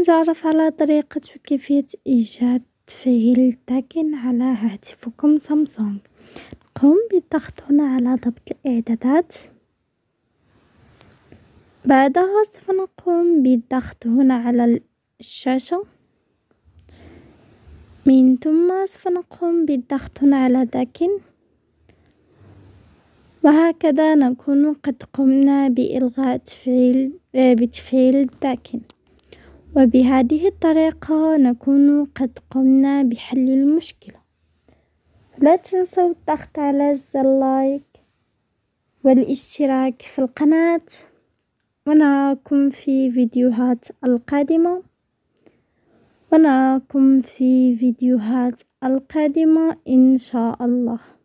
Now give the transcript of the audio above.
نتعرف على طريقة وكيفية إيجاد تفعيل داكن على هاتفكم سامسونج، قم بالضغط هنا على ضبط الإعدادات، بعدها سوف نقوم بالضغط هنا على الشاشة، من ثم سوف نقوم بالضغط هنا على داكن، وهكذا نكون قد قمنا بإلغاء تفعيل- آه، بتفعيل داكن. وبهذه الطريقة نكون قد قمنا بحل المشكلة، لا تنسوا الضغط على زر اللايك والاشتراك في القناة ونراكم في فيديوهات القادمة، ونراكم في فيديوهات القادمة ان شاء الله.